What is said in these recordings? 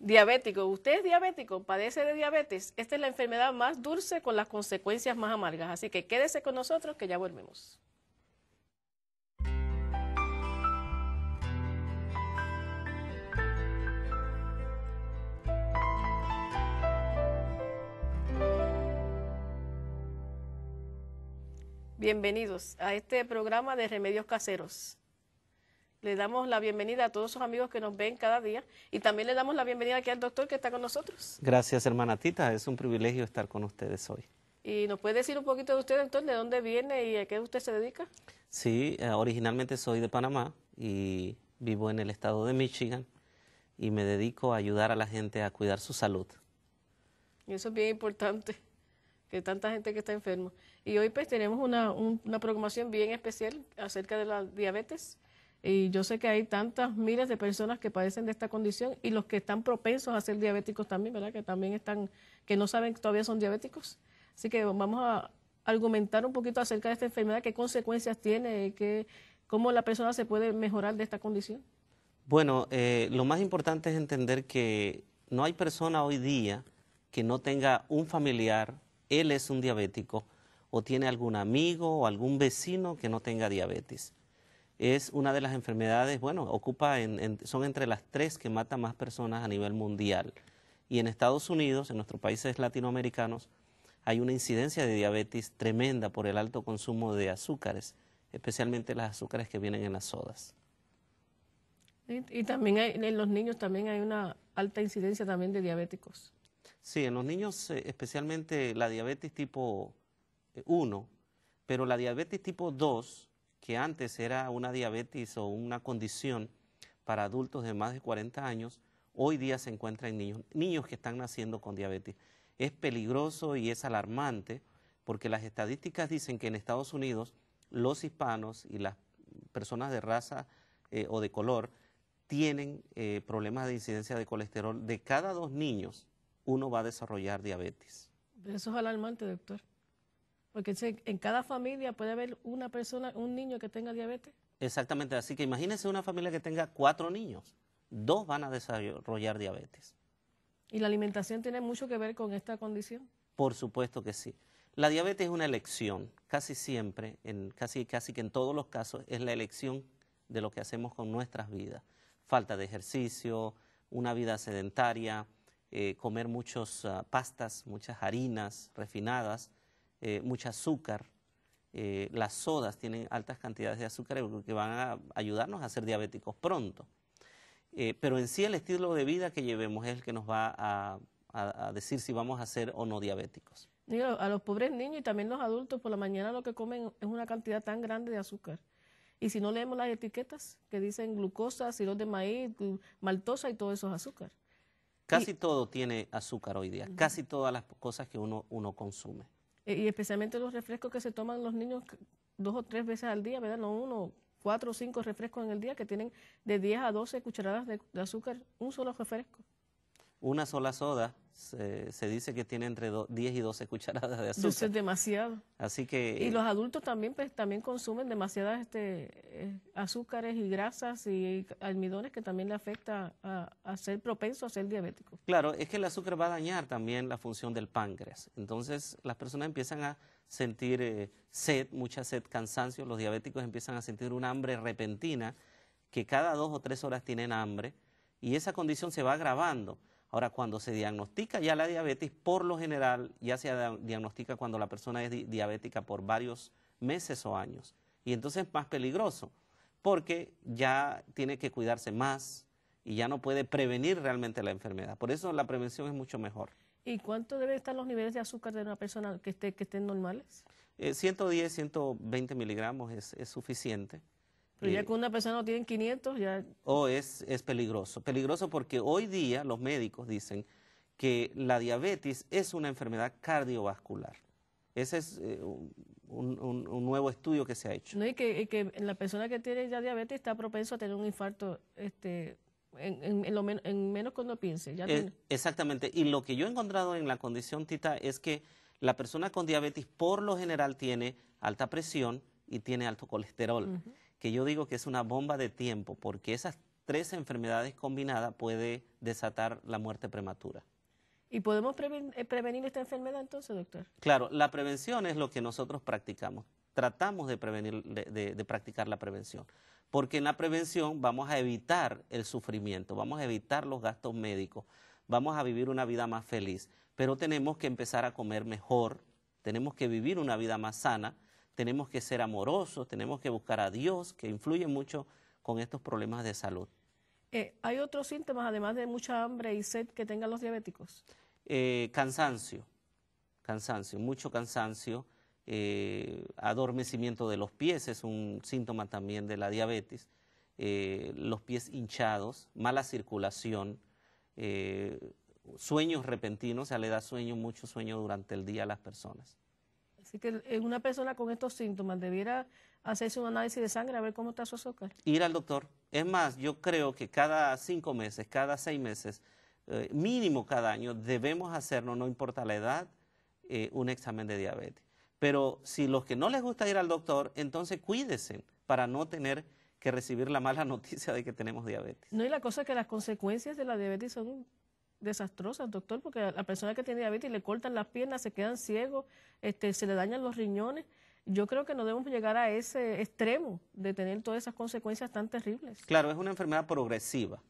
Diabético, usted es diabético, padece de diabetes. Esta es la enfermedad más dulce con las consecuencias más amargas. Así que quédese con nosotros que ya volvemos. Bienvenidos a este programa de Remedios Caseros. Le damos la bienvenida a todos sus amigos que nos ven cada día y también le damos la bienvenida aquí al doctor que está con nosotros. Gracias, hermana Tita. Es un privilegio estar con ustedes hoy. ¿Y nos puede decir un poquito de usted, doctor? ¿De dónde viene y a qué usted se dedica? Sí, eh, originalmente soy de Panamá y vivo en el estado de Michigan y me dedico a ayudar a la gente a cuidar su salud. eso es bien importante, que tanta gente que está enferma. Y hoy pues tenemos una programación bien especial acerca de la diabetes y yo sé que hay tantas miles de personas que padecen de esta condición y los que están propensos a ser diabéticos también, ¿verdad? Que también están, que no saben que todavía son diabéticos. Así que vamos a argumentar un poquito acerca de esta enfermedad, qué consecuencias tiene, qué, cómo la persona se puede mejorar de esta condición. Bueno, eh, lo más importante es entender que no hay persona hoy día que no tenga un familiar, él es un diabético, o tiene algún amigo o algún vecino que no tenga diabetes es una de las enfermedades, bueno, ocupa son entre las tres que mata más personas a nivel mundial. Y en Estados Unidos, en nuestros países latinoamericanos, hay una incidencia de diabetes tremenda por el alto consumo de azúcares, especialmente las azúcares que vienen en las sodas. Y, también hay, en los niños también hay una alta incidencia también de diabéticos. Sí, en los niños eh, especialmente la diabetes tipo 1, eh, pero la diabetes tipo 2 que antes era una diabetes o una condición para adultos de más de 40 años, hoy día se encuentra en niños, niños que están naciendo con diabetes. Es peligroso y es alarmante porque las estadísticas dicen que en Estados Unidos los hispanos y las personas de raza eh, o de color tienen eh, problemas de incidencia de colesterol. De cada dos niños, uno va a desarrollar diabetes. Eso es alarmante, doctor. Porque en cada familia puede haber una persona, un niño que tenga diabetes. Exactamente, así que imagínense una familia que tenga cuatro niños, dos van a desarrollar diabetes. ¿Y la alimentación tiene mucho que ver con esta condición? Por supuesto que sí. La diabetes es una elección, casi siempre, en casi, casi que en todos los casos, es la elección de lo que hacemos con nuestras vidas. Falta de ejercicio, una vida sedentaria, eh, comer muchas ah, pastas, muchas harinas refinadas, eh, azúcar. Eh, las sodas tienen altas cantidades de azúcar que van a ayudarnos a ser diabéticos pronto. Eh, pero en sí el estilo de vida que llevemos es el que nos va a, decir si vamos a ser o no diabéticos. a los pobres niños y también los adultos por la mañana lo que comen es una cantidad tan grande de azúcar. Y si no leemos las etiquetas que dicen glucosa, sirope de maíz, maltosa y todo eso es azúcar. Casi todo tiene azúcar hoy día, casi todas las cosas que uno consume. Eh, y especialmente los refrescos que se toman los niños dos o tres veces al día, ¿verdad? No uno, cuatro o cinco refrescos en el día que tienen de 10 a 12 cucharadas de, de azúcar, un solo refresco una sola soda se, dice que tiene entre 10 y 12 cucharadas de azúcar. es demasiado. Así que... Y los adultos también, pues, también consumen demasiadas este, eh, azúcares y grasas y almidones que también le afecta a, ser propenso a ser diabético. Claro, es que el azúcar va a dañar también la función del páncreas. Entonces las personas empiezan a sentir eh, sed, mucha sed, cansancio. Los diabéticos empiezan a sentir una hambre repentina que cada dos o tres horas tienen hambre y esa condición se va agravando. Ahora, cuando se diagnostica ya la diabetes, por lo general ya se diagnostica cuando la persona es diabética por varios meses o años. Y entonces es más peligroso, porque ya tiene que cuidarse más y ya no puede prevenir realmente la enfermedad. Por eso la prevención es mucho mejor. ¿Y cuánto deben estar los niveles de azúcar de una persona que, esté, que estén normales? 110, eh, 120 miligramos es suficiente. Pero ya eh, que una persona no tiene 500, ya... oh, es, peligroso. Peligroso porque hoy día los médicos dicen que la diabetes es una enfermedad cardiovascular. Ese es eh, un, nuevo estudio que se ha hecho. No, y que, la persona que tiene ya diabetes está propenso a tener un infarto este, en, menos cuando piense. Eh, exactamente. Y lo que yo he encontrado en la condición Tita es que la persona con diabetes por lo general tiene alta presión y tiene alto colesterol que yo digo que es una bomba de tiempo, porque esas tres enfermedades combinadas puede desatar la muerte prematura. ¿Y podemos eh, prevenir esta enfermedad entonces, doctor? Claro, la prevención es lo que nosotros practicamos. Tratamos de, prevenir, de practicar la prevención, porque en la prevención vamos a evitar el sufrimiento, vamos a evitar los gastos médicos, vamos a vivir una vida más feliz, pero tenemos que empezar a comer mejor, tenemos que vivir una vida más sana, tenemos que ser amorosos, tenemos que buscar a Dios, que influye mucho con estos problemas de salud. Eh, ¿Hay otros síntomas, además de mucha hambre y sed, que tengan los diabéticos? Eh, cansancio, cansancio, mucho cansancio, eh, adormecimiento de los pies es un síntoma también de la diabetes, los pies hinchados, mala circulación, sueños repentinos, o sea, le da sueño, mucho sueño durante el día a las personas. Así que eh, una persona con estos síntomas debiera hacerse un análisis de sangre a ver cómo está su azúcar. Ir al doctor. Es más, yo creo que cada cinco meses, cada seis meses, eh, mínimo cada año, debemos hacernos, no importa la edad, eh, un examen de diabetes. Pero si los que no les gusta ir al doctor, entonces cuídense para no tener que recibir la mala noticia de que tenemos diabetes. No, y la cosa es que las consecuencias de la diabetes son desastrosas, doctor, porque a la persona que tiene diabetes le cortan las piernas, se quedan ciegos, este, se le dañan los riñones. Yo creo que no debemos llegar a ese extremo de tener todas esas consecuencias tan terribles. Claro, es una enfermedad progresiva.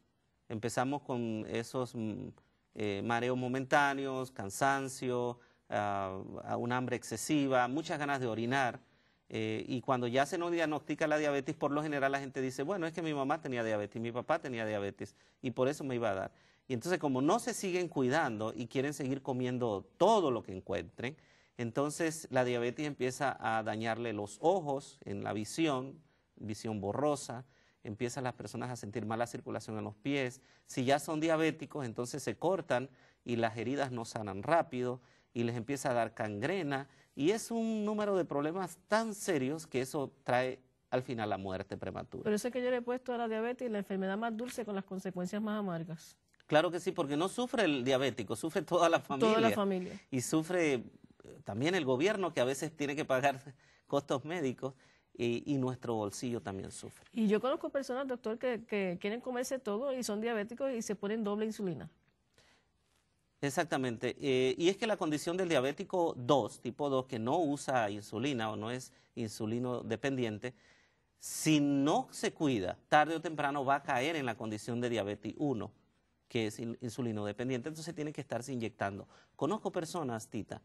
Empezamos con esos mm, eh, mareos momentáneos, cansancio, uh, un hambre excesiva, muchas ganas de orinar. Eh, y cuando ya se nos diagnostica la diabetes, por lo general la gente dice, bueno, es que mi mamá tenía diabetes, mi papá tenía diabetes, y por eso me iba a dar. Y entonces como no se siguen cuidando y quieren seguir comiendo todo lo que encuentren, entonces la diabetes empieza a dañarle los ojos en la visión, visión borrosa, empiezan las personas a sentir mala circulación en los pies. Si ya son diabéticos, entonces se cortan y las heridas no sanan rápido y les empieza a dar cangrena. Y es un número de problemas tan serios que eso trae al final la muerte prematura. Pero eso es que yo le he puesto a la diabetes la enfermedad más dulce con las consecuencias más amargas. Claro que sí, porque no sufre el diabético, sufre toda la familia. Toda la familia. Y sufre eh, también el gobierno que a veces tiene que pagar costos médicos y, nuestro bolsillo también sufre. Y yo conozco personas, doctor, que, quieren comerse todo y son diabéticos y se ponen doble insulina. Exactamente. Eh, y es que la condición del diabético 2, tipo 2, que no usa insulina o no es insulino dependiente, si no se cuida, tarde o temprano va a caer en la condición de diabetes 1 que es dependiente, entonces tiene que estarse inyectando. Conozco personas, Tita,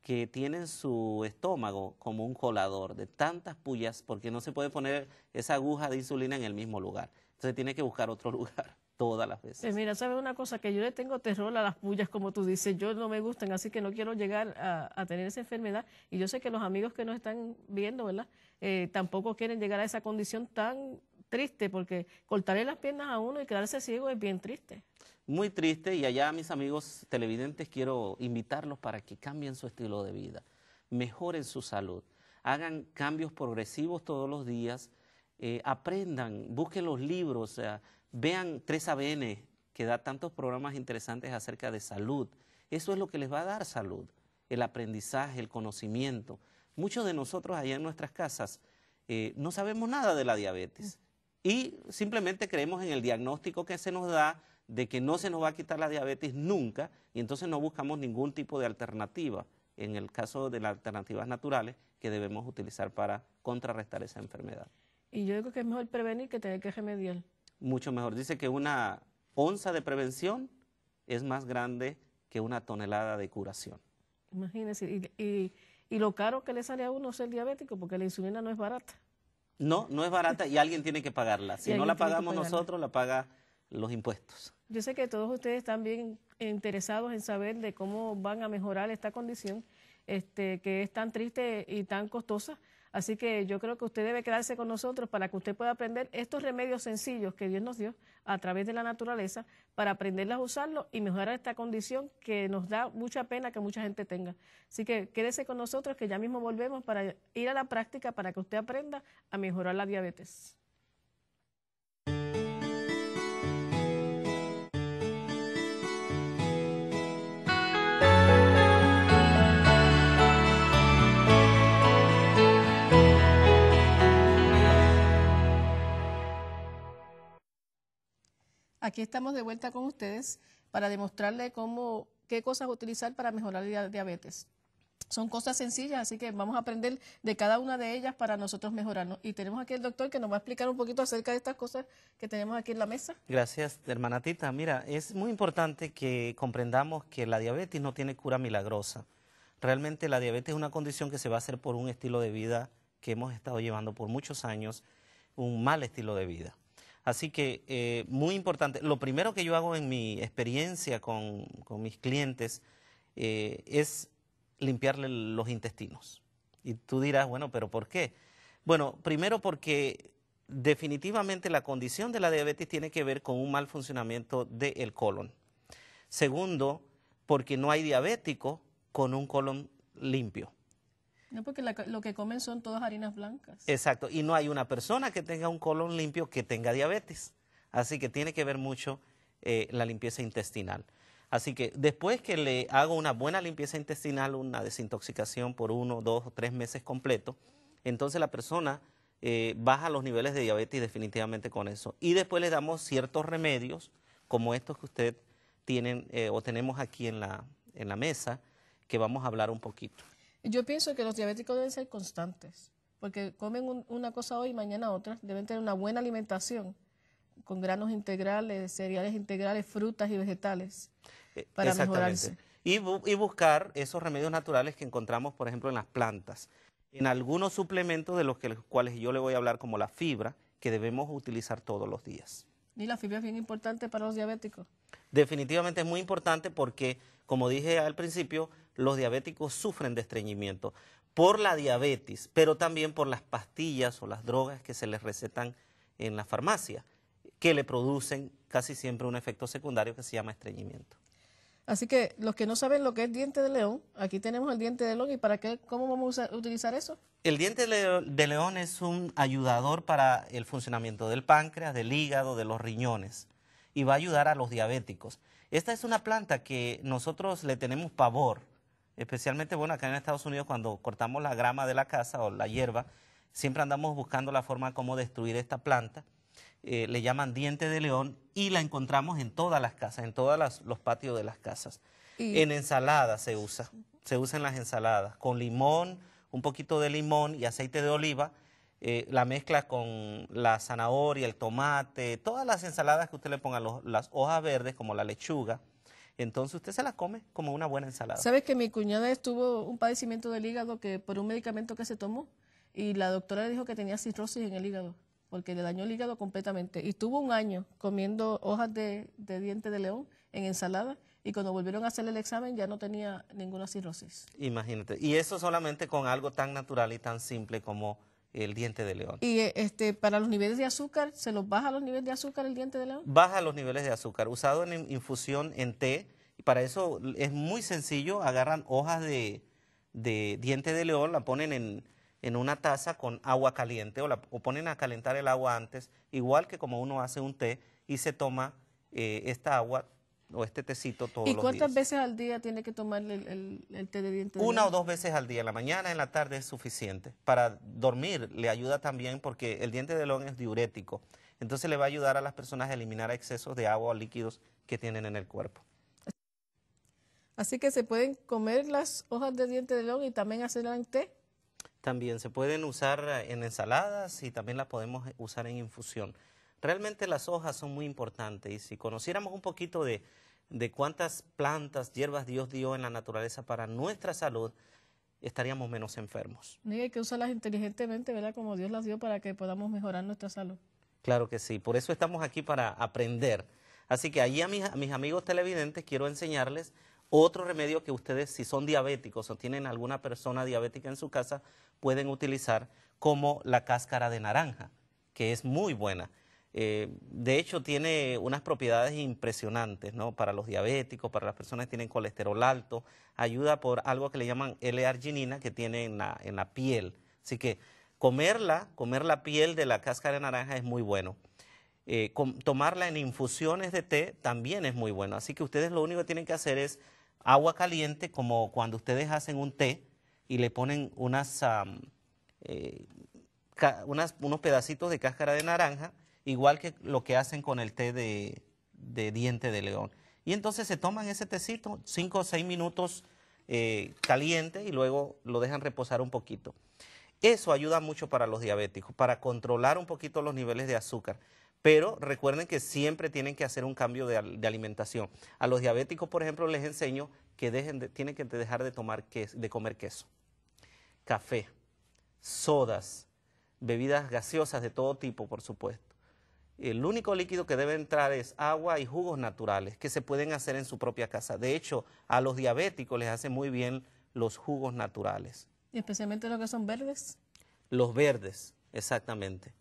que tienen su estómago como un colador de tantas pullas porque no se puede poner esa aguja de insulina en el mismo lugar. Entonces tiene que buscar otro lugar todas las veces. Pues mira, ¿sabes una cosa? Que yo le tengo terror a las pullas, como tú dices, yo no me gustan, así que no quiero llegar a, tener esa enfermedad. Y yo sé que los amigos que nos están viendo, ¿verdad? Eh, tampoco quieren llegar a esa condición tan triste porque cortarle las piernas a uno y quedarse ciego es bien triste. Muy triste y allá mis amigos televidentes quiero invitarlos para que cambien su estilo de vida, mejoren su salud, hagan cambios progresivos todos los días, eh, aprendan, busquen los libros, vean 3ABN que da tantos programas interesantes acerca de salud. Eso es lo que les va a dar salud, el aprendizaje, el conocimiento. Muchos de nosotros allá en nuestras casas eh, no sabemos nada de la diabetes y simplemente creemos en el diagnóstico que se nos da de que no se nos va a quitar la diabetes nunca y entonces no buscamos ningún tipo de alternativa en el caso de las alternativas naturales que debemos utilizar para contrarrestar esa enfermedad. Y yo digo que es mejor prevenir que tener que remediar. Mucho mejor. Dice que una onza de prevención es más grande que una tonelada de curación. Imagínese. y, y lo caro que le sale a uno ser diabético, porque la insulina no es barata. No, no es barata y alguien tiene que pagarla. Si no la pagamos nosotros, la paga los impuestos. Yo sé que todos ustedes están bien interesados en saber de cómo van a mejorar esta condición, este, que es tan triste y tan costosa. Así que yo creo que usted debe quedarse con nosotros para que usted pueda aprender estos remedios sencillos que Dios nos dio a través de la naturaleza para aprenderlas a usarlos y mejorar esta condición que nos da mucha pena que mucha gente tenga. Así que quédese con nosotros que ya mismo volvemos para ir a la práctica para que usted aprenda a mejorar la diabetes. aquí estamos de vuelta con ustedes para demostrarle cómo, qué cosas utilizar para mejorar la diabetes. Son cosas sencillas, así que vamos a aprender de cada una de ellas para nosotros mejorarnos. Y tenemos aquí el doctor que nos va a explicar un poquito acerca de estas cosas que tenemos aquí en la mesa. Gracias, hermana Mira, es muy importante que comprendamos que la diabetes no tiene cura milagrosa. Realmente la diabetes es una condición que se va a hacer por un estilo de vida que hemos estado llevando por muchos años, un mal estilo de vida. Así que eh, muy importante. Lo primero que yo hago en mi experiencia con, mis clientes eh, es limpiarle los intestinos. Y tú dirás, bueno, pero ¿por qué? Bueno, primero porque definitivamente la condición de la diabetes tiene que ver con un mal funcionamiento del colon. Segundo, porque no hay diabético con un colon limpio. No, porque lo que comen son todas harinas blancas. Exacto, y no hay una persona que tenga un colon limpio que tenga diabetes. Así que tiene que ver mucho eh, la limpieza intestinal. Así que después que le hago una buena limpieza intestinal, una desintoxicación por uno, dos o tres meses completo, entonces la persona eh, baja los niveles de diabetes definitivamente con eso. Y después le damos ciertos remedios, como estos que usted tienen eh, o tenemos aquí en la mesa, que vamos a hablar un poquito. Yo pienso que los diabéticos deben ser constantes, porque comen una cosa hoy y mañana otra. Deben tener una buena alimentación con granos integrales, cereales integrales, frutas y vegetales eh, para mejorarse. Y, buscar esos remedios naturales que encontramos, por ejemplo, en las plantas. En algunos suplementos de los, los cuales yo le voy a hablar, como la fibra, que debemos utilizar todos los días. Y la fibra es bien importante para los diabéticos. Definitivamente es muy importante porque, como dije al principio, los diabéticos sufren de estreñimiento por la diabetes, pero también por las pastillas o las drogas que se les recetan en la farmacia, que le producen casi siempre un efecto secundario que se llama estreñimiento. Así que los que no saben lo que es diente de león, aquí tenemos el diente de león y para qué, cómo vamos a utilizar eso. El diente de león es un ayudador para el funcionamiento del páncreas, del hígado, de los riñones y va a ayudar a los diabéticos. Esta es una planta que nosotros le tenemos pavor especialmente, bueno, acá en Estados Unidos cuando cortamos la grama de la casa o la hierba, siempre andamos buscando la forma cómo destruir esta planta. Eh, le llaman diente de león y la encontramos en todas las casas, en todos los patios de las casas. En ensaladas se usa, se usa en las ensaladas, con limón, un poquito de limón y aceite de oliva, eh, la mezcla con la zanahoria, el tomate, todas las ensaladas que usted le ponga, las hojas verdes como la lechuga, entonces usted se la come como una buena ensalada. ¿Sabes que mi cuñada estuvo un padecimiento del hígado que por un medicamento que se tomó y la doctora le dijo que tenía cirrosis en el hígado? porque le dañó el hígado completamente. Y estuvo un año comiendo hojas de, de, diente de león en ensalada y cuando volvieron a hacerle el examen ya no tenía ninguna cirrosis. Imagínate. Y eso solamente con algo tan natural y tan simple como el diente de león. ¿Y eh, este, para los niveles de azúcar, se los baja los niveles de azúcar el diente de león? Baja los niveles de azúcar, usado en infusión en té. Y para eso es muy sencillo, agarran hojas de, diente de león, la ponen en, una taza con agua caliente o, la, o, ponen a calentar el agua antes, igual que como uno hace un té y se toma eh, esta agua o este tecito todos ¿Y cuántas veces al día tiene que tomar el, el, té de dientes? Una o dos veces al día, en la mañana, en la tarde es suficiente. Para dormir le ayuda también porque el diente de león es diurético. Entonces le va a ayudar a las personas a eliminar excesos de agua o líquidos que tienen en el cuerpo. Así que se pueden comer las hojas de diente de león y también hacerla en té. También se pueden usar en ensaladas y también las podemos usar en infusión. Realmente las hojas son muy importantes y si conociéramos un poquito de, cuántas plantas, hierbas Dios dio en la naturaleza para nuestra salud, estaríamos menos enfermos. Y hay que usarlas inteligentemente, ¿verdad? Como Dios las dio para que podamos mejorar nuestra salud. Claro que sí, por eso estamos aquí para aprender. Así que allí a mis amigos televidentes quiero enseñarles otro remedio que ustedes, si son diabéticos o tienen alguna persona diabética en su casa, pueden utilizar como la cáscara de naranja, que es muy buena. Eh, de hecho, tiene unas propiedades impresionantes, ¿no? Para los diabéticos, para las personas que tienen colesterol alto, ayuda por algo que le llaman L-arginina que tiene en la, en la piel. Así que comerla, comer la piel de la cáscara de naranja es muy bueno. Eh, tomarla en infusiones de té también es muy bueno. Así que ustedes lo único que tienen que hacer es agua caliente, como cuando ustedes hacen un té y le ponen eh, unos pedacitos de cáscara de naranja igual que lo que hacen con el té de, diente de león. Y entonces se toman ese tecito, 5 o 6 minutos eh, caliente y luego lo dejan reposar un poquito. Eso ayuda mucho para los diabéticos, para controlar un poquito los niveles de azúcar. Pero recuerden que siempre tienen que hacer un cambio de, alimentación. A los diabéticos, por ejemplo, les enseño que dejen tienen que dejar de, tomar queso, de comer queso, café, sodas, bebidas gaseosas de todo tipo, por supuesto el único líquido que debe entrar es agua y jugos naturales que se pueden hacer en su propia casa. De hecho, a los diabéticos les hace muy bien los jugos naturales. ¿Y especialmente los que son verdes? Los verdes, exactamente.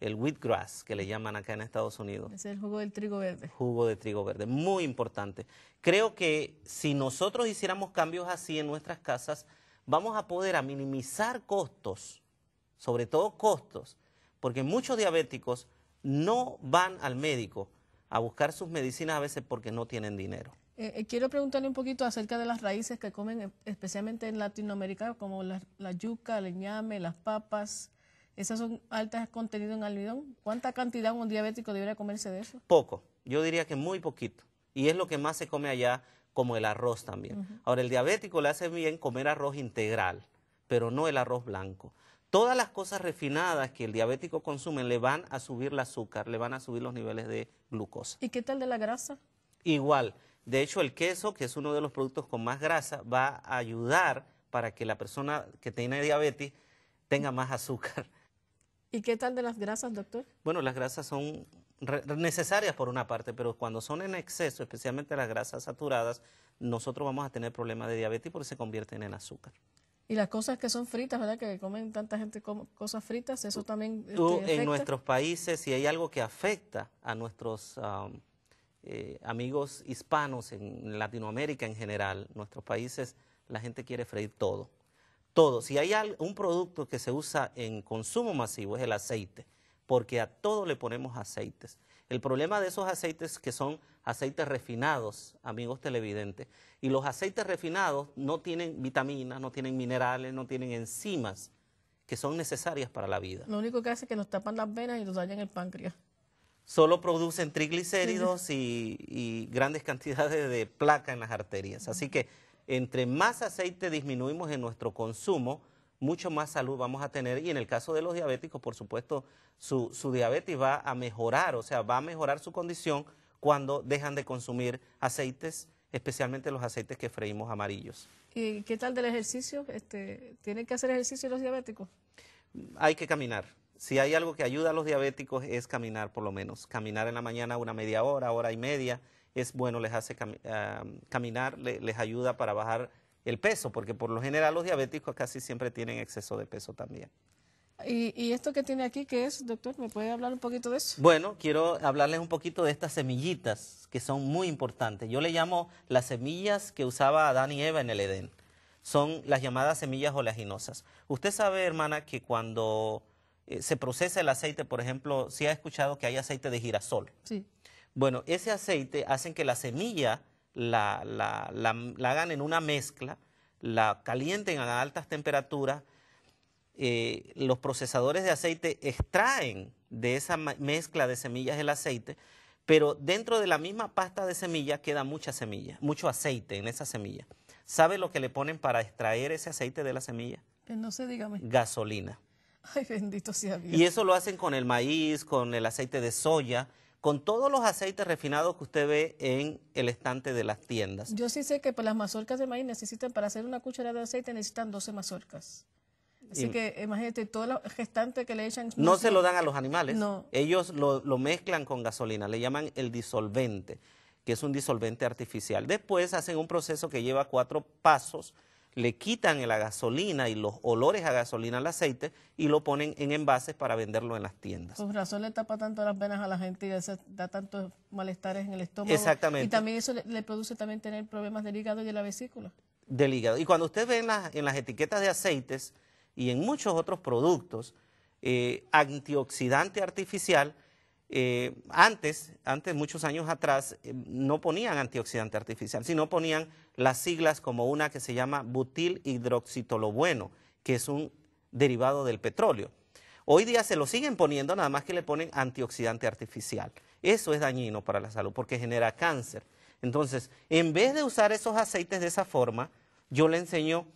El wheatgrass, que le llaman acá en Estados Unidos. Es el jugo del trigo verde. Jugo de trigo verde, muy importante. Creo que si nosotros hiciéramos cambios así en nuestras casas, vamos a poder minimizar costos, sobre todo costos, porque muchos diabéticos no van al médico a buscar sus medicinas a veces porque no tienen dinero. Eh, eh, quiero preguntarle un poquito acerca de las raíces que comen, em, especialmente en Latinoamérica, como la, yuca, el ñame, las papas. ¿Esas son altas contenido en almidón? ¿Cuánta cantidad un diabético debería comerse de eso? Poco, yo diría que muy poquito. Y es lo que más se come allá, como el arroz también. Ahora, el diabético le hace bien comer arroz integral, pero no el arroz blanco. Todas las cosas refinadas que el diabético consume le van a subir el azúcar, le van a subir los niveles de glucosa. ¿Y qué tal de la grasa? Igual. De hecho, el queso, que es uno de los productos con más grasa, va a ayudar para que la persona que tiene diabetes tenga más azúcar. ¿Y qué tal de las grasas, doctor? Bueno, las grasas son necesarias por una parte, pero cuando son en exceso, especialmente las grasas saturadas, nosotros vamos a tener problemas de diabetes porque se convierten en azúcar y las cosas que son fritas, ¿verdad? Que comen tanta gente cosas fritas, eso también. Este, Tú, en nuestros países, si hay algo que afecta a nuestros um, eh, amigos hispanos en Latinoamérica en general, nuestros países, la gente quiere freír todo. Todo. Si hay un producto que se usa en consumo masivo es el aceite, porque a todo le ponemos aceites. El problema de esos aceites que son aceites refinados, amigos televidentes, y los aceites refinados no tienen vitaminas, no tienen minerales, no tienen enzimas que son necesarias para la vida. Lo único que hace es que nos tapan las venas y nos dañan el páncreas. Solo producen triglicéridos y, grandes cantidades de placa en las arterias. Así que entre más aceite disminuimos en nuestro consumo, mucho más salud vamos a tener y en el caso de los diabéticos, por supuesto, su, su diabetes va a mejorar, o sea, va a mejorar su condición cuando dejan de consumir aceites, especialmente los aceites que freímos amarillos. ¿Y qué tal del ejercicio? Este, ¿Tienen que hacer ejercicio los diabéticos? Hay que caminar. Si hay algo que ayuda a los diabéticos es caminar por lo menos. Caminar en la mañana una media hora, hora y media, es bueno, les hace ah, caminar, les ayuda para bajar el peso, porque por lo general los diabéticos casi siempre tienen exceso de peso también. ¿Y, esto que tiene aquí qué es, doctor? ¿Me puede hablar un poquito de eso? Bueno, quiero hablarles un poquito de estas semillitas que son muy importantes. Yo le llamo las semillas que usaba Adán y Eva en el Edén. Son las llamadas semillas oleaginosas. Usted sabe, hermana, que cuando eh, se procesa el aceite, por ejemplo, si ha escuchado que hay aceite de girasol. Sí. Bueno, ese aceite hace que la semilla la, hagan en una mezcla, la calienten a altas temperaturas, eh, los procesadores de aceite extraen de esa mezcla de semillas el aceite, pero dentro de la misma pasta de semilla queda mucha semilla, mucho aceite en esa semilla. ¿Sabe lo que le ponen para extraer ese aceite de la semilla? No sé, dígame. Gasolina. Ay, bendito sea Dios. Y eso lo hacen con el maíz, con el aceite de soya, con todos los aceites refinados que usted ve en el estante de las tiendas. Yo sí sé que para las mazorcas de maíz necesitan, para hacer una cucharada de aceite necesitan 12 mazorcas. Así que imagínate, todo el gestante que le echan... No se lo dan a los animales, no. ellos lo mezclan con gasolina, le llaman el disolvente, que es un disolvente artificial. Después hacen un proceso que lleva cuatro pasos, le quitan la gasolina y los olores a gasolina al aceite y lo ponen en envases para venderlo en las tiendas. Por razón le tapa tanto las venas a la gente y da tantos malestares en el estómago. Exactamente. Y también eso le, produce también tener problemas del hígado y de la vesícula. Del hígado. Y cuando usted ve en, las etiquetas de aceites y en muchos otros productos, eh, antioxidante artificial, eh, antes, antes, muchos años atrás, eh, no ponían antioxidante artificial, sino ponían las siglas como una que se llama butil hidroxitolobueno, que es un derivado del petróleo. Hoy día se lo siguen poniendo, nada más que le ponen antioxidante artificial. Eso es dañino para la salud porque genera cáncer. Entonces, en vez de usar esos aceites de esa forma, yo le enseño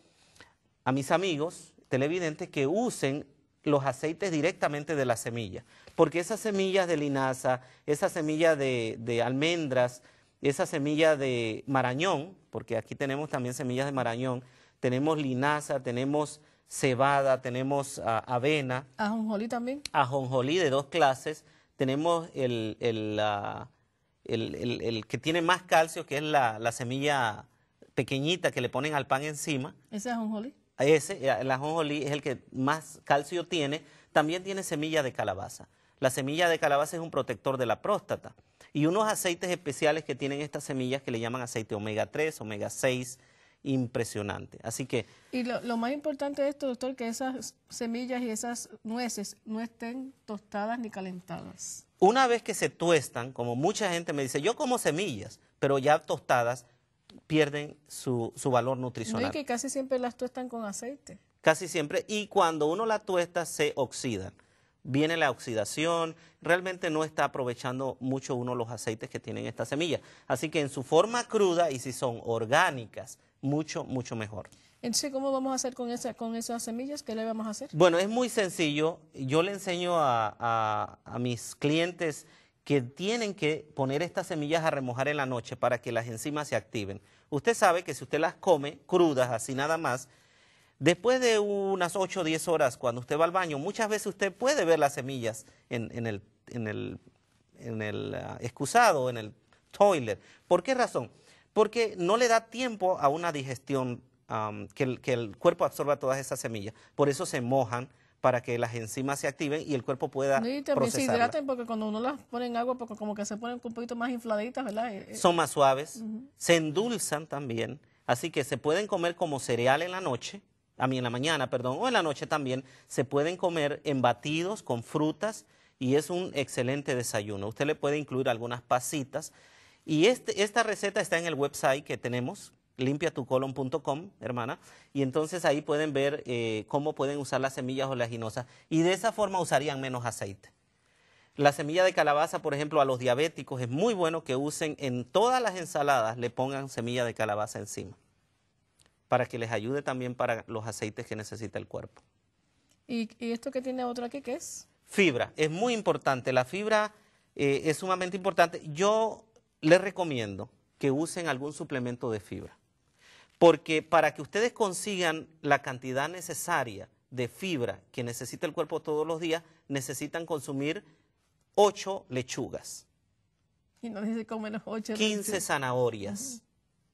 a mis amigos televidentes que usen los aceites directamente de la semilla, porque esas semillas de linaza, esa semilla de, almendras, esa semilla de marañón, porque aquí tenemos también semillas de marañón, tenemos linaza, tenemos cebada, tenemos ah, avena. Ajonjolí también. Ajonjolí de dos clases. Tenemos ah, el, que tiene más calcio, que es la, la, semilla pequeñita que le ponen al pan encima. ¿Ese es ajonjolí? ese, eh, el ajonjolí es el que más calcio tiene, también tiene semilla de calabaza. La semilla de calabaza es un protector de la próstata. Y unos aceites especiales que tienen estas semillas que le llaman aceite omega 3, omega 6, impresionante. Así que... Y lo, lo, más importante de esto, doctor, que esas semillas y esas nueces no estén tostadas ni calentadas. Una vez que se tuestan, como mucha gente me dice, yo como semillas, pero ya tostadas, pierden su, valor nutricional. No, que casi siempre las tuestan con aceite. Casi siempre, y cuando uno la tuesta se oxidan. Viene la oxidación, realmente no está aprovechando mucho uno los aceites que tienen estas semillas. Así que en su forma cruda y si son orgánicas, mucho, mucho mejor. Entonces, ¿cómo vamos a hacer con, esas con esas semillas? ¿Qué le vamos a hacer? Bueno, es muy sencillo. Yo le enseño a, a mis clientes que tienen que poner estas semillas a remojar en la noche para que las enzimas se activen. Usted sabe que si usted las come crudas, así nada más, después de unas 8 o 10 horas, cuando usted va al baño, muchas veces usted puede ver las semillas en, en el, en el, en el ah, excusado, en el toilet. ¿Por qué razón? Porque no le da tiempo a una digestión, que el cuerpo absorba todas esas semillas. Por eso se mojan para que las enzimas se activen y el cuerpo pueda sí, también porque cuando uno las pone en agua porque como que se ponen un poquito más infladitas, ¿verdad? Eh, eh. Son más suaves, se endulzan también, así que se pueden comer como cereal en la noche, a mí en la mañana, perdón, o en la noche también, se pueden comer en batidos con frutas y es un excelente desayuno. Usted le puede incluir algunas pasitas y este, esta receta está en el website que tenemos, limpiatucolon.com, hermana, y entonces ahí pueden ver eh, cómo pueden usar las semillas oleaginosas y de esa forma usarían menos aceite. La semilla de calabaza, por ejemplo, a los diabéticos es muy bueno que usen en todas las ensaladas, le pongan semilla de calabaza encima, para que les ayude también para los aceites que necesita el cuerpo. ¿Y, esto que tiene otro aquí qué es? Fibra, es muy importante, la fibra eh, es sumamente importante. Yo les recomiendo que usen algún suplemento de fibra porque para que ustedes consigan la cantidad necesaria de fibra que necesita el cuerpo todos los días, necesitan consumir 8 lechugas. Y no dice comen los 8 15 zanahorias,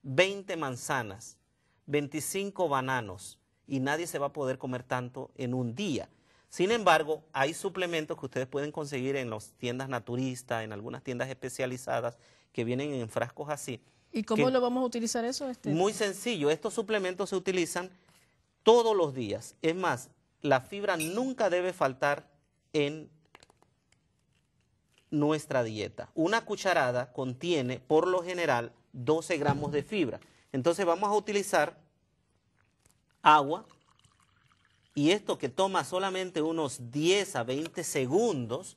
veinte 20 manzanas, 25 bananos. Y nadie se va a poder comer tanto en un día. Sin embargo, hay suplementos que ustedes pueden conseguir en las tiendas naturistas, en algunas tiendas especializadas que vienen en frascos así, ¿Y cómo lo vamos a utilizar eso? Este? Muy sencillo, estos suplementos se utilizan todos los días. Es más, la fibra nunca debe faltar en nuestra dieta. Una cucharada contiene, por lo general, 12 gramos de fibra. Entonces vamos a utilizar agua y esto que toma solamente unos 10 a 20 segundos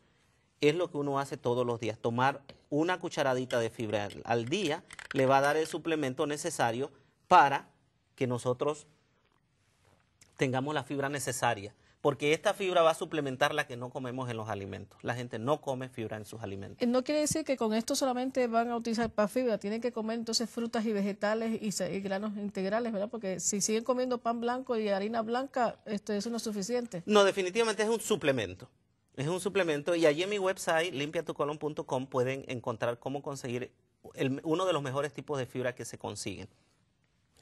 es lo que uno hace todos los días, tomar una cucharadita de fibra al día le va a dar el suplemento necesario para que nosotros tengamos la fibra necesaria, porque esta fibra va a suplementar la que no comemos en los alimentos. La gente no come fibra en sus alimentos. Eh, no quiere decir que con esto solamente van a utilizar para fibra, tienen que comer entonces frutas y vegetales y, granos integrales, ¿verdad? Porque si siguen comiendo pan blanco y harina blanca, esto, eso no es suficiente. No, definitivamente es un suplemento. Es un suplemento y allí en mi website, limpiatucolon.com, pueden encontrar cómo conseguir uno de los mejores tipos de fibra que se consiguen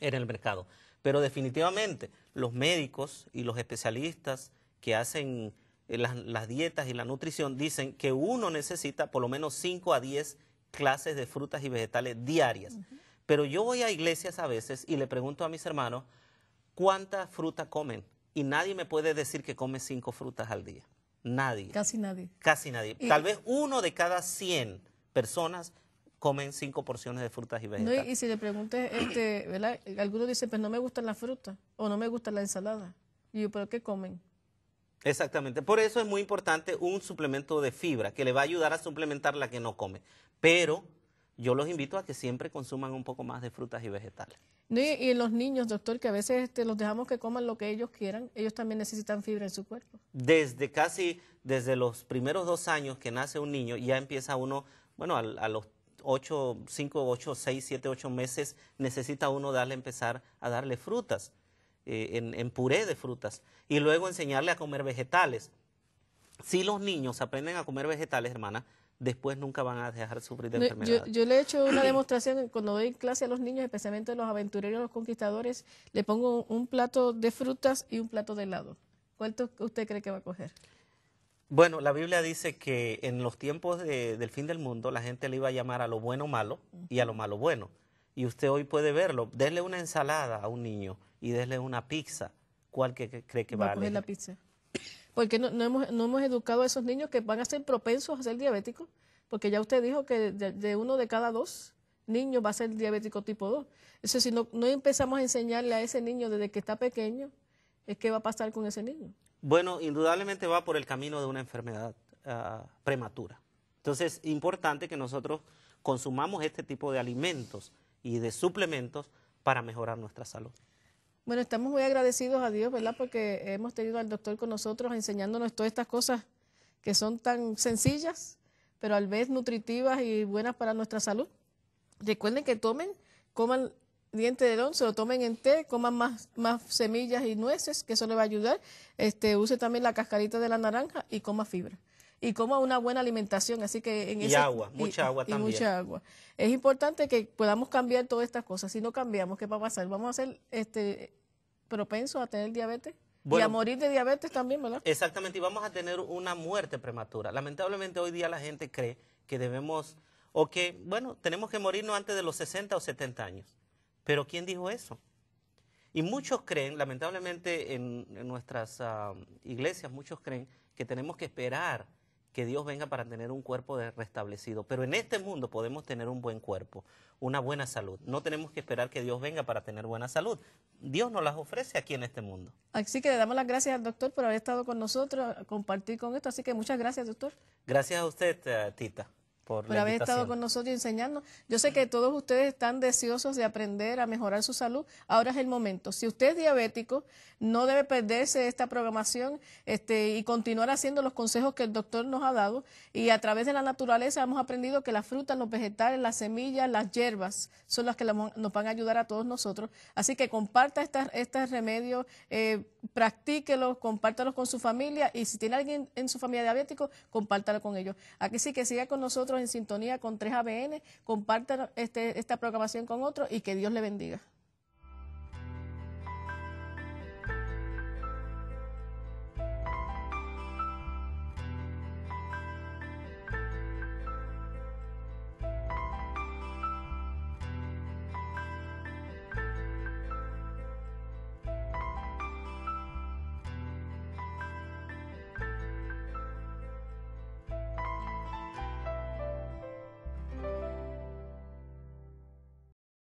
en el mercado. Pero definitivamente los médicos y los especialistas que hacen eh, las, dietas y la nutrición dicen que uno necesita por lo menos 5 a 10 clases de frutas y vegetales diarias. Pero yo voy a iglesias a veces y le pregunto a mis hermanos cuánta fruta comen y nadie me puede decir que come cinco frutas al día. Nadie. Casi nadie. Casi nadie. Tal vez uno de cada 100 personas comen cinco porciones de frutas y vegetales. y si le preguntes, este, ¿verdad? Algunos dicen, pues no me gustan las frutas o no me gusta la ensalada. Y yo, ¿pero qué comen? Exactamente. Por eso es muy importante un suplemento de fibra que le va a ayudar a suplementar la que no come. Pero yo los invito a que siempre consuman un poco más de frutas y vegetales. Y, los niños, doctor, que a veces este, los dejamos que coman lo que ellos quieran, ellos también necesitan fibra en su cuerpo. Desde casi, desde los primeros dos años que nace un niño, ya empieza uno, bueno, a, los 8, cinco, ocho, seis, siete, ocho meses, necesita uno darle, empezar a darle frutas, eh, en, en puré de frutas, y luego enseñarle a comer vegetales. Si los niños aprenden a comer vegetales, hermana, después nunca van a dejar sufrir de Yo, le he hecho una demostración cuando doy clase a los niños, especialmente a los aventureros, los conquistadores, le pongo un plato de frutas y un plato de helado. ¿Cuál usted cree que va a coger? Bueno, la Biblia dice que en los tiempos del fin del mundo la gente le iba a llamar a lo bueno malo y a lo malo bueno. Y usted hoy puede verlo. Déle una ensalada a un niño y desle una pizza. ¿Cuál cree que va, a coger la pizza? porque no, no, hemos, educado a esos niños que van a ser propensos a ser diabéticos? Porque ya usted dijo que de, uno de cada dos niños va a ser diabético tipo 2. Entonces, si no, empezamos a enseñarle a ese niño desde que está pequeño, es ¿qué va a pasar con ese niño? Bueno, indudablemente va por el camino de una enfermedad ah, prematura. Entonces, es importante que nosotros consumamos este tipo de alimentos y de suplementos para mejorar nuestra salud. Bueno, estamos muy agradecidos a Dios, ¿verdad? Porque hemos tenido al doctor con nosotros enseñándonos todas estas cosas que son tan sencillas, pero al vez nutritivas y buenas para nuestra salud. Recuerden que tomen, coman diente de don, se lo tomen en té, coman más, más semillas y nueces, que eso le va a ayudar. Este, use también la cascarita de la naranja y coma fibra. Y coma una buena alimentación, así que en y agua, mucha agua también. y mucha agua. Es importante que podamos cambiar todas estas cosas. Si no cambiamos, ¿qué va a pasar? Vamos a hacer este propenso a tener diabetes. y a morir de diabetes también, ¿verdad? Exactamente, y vamos a tener una muerte prematura. Lamentablemente hoy día la gente cree que debemos, o que, bueno, tenemos que morirnos antes de los 60 o 70 años. Pero ¿quién dijo eso? Y muchos creen, lamentablemente en, nuestras ah, iglesias, muchos creen que tenemos que esperar que Dios venga para tener un cuerpo restablecido. Pero en este mundo podemos tener un buen cuerpo, una buena salud. No tenemos que esperar que Dios venga para tener buena salud. Dios nos las ofrece aquí en este mundo. Así que le damos las gracias al doctor por haber estado con nosotros, compartir con esto. Así que muchas gracias, doctor. Gracias a usted, eh, Tita por, haber estado con nosotros enseñando. Yo sé que todos ustedes están deseosos de aprender a mejorar su salud. Ahora es el momento. Si usted es diabético, no debe perderse esta programación este, y continuar haciendo los consejos que el doctor nos ha dado. Y a través de la naturaleza hemos aprendido que las frutas, los vegetales, las semillas, las hierbas son las que nos van a ayudar a todos nosotros. Así que comparta estos este remedios, eh, practíquelos, compártalos con su familia y si tiene alguien en su familia diabético, compártalo con ellos. Aquí sí que siga con nosotros en sintonía con tres abn compartan este, esta programación con otros y que Dios le bendiga.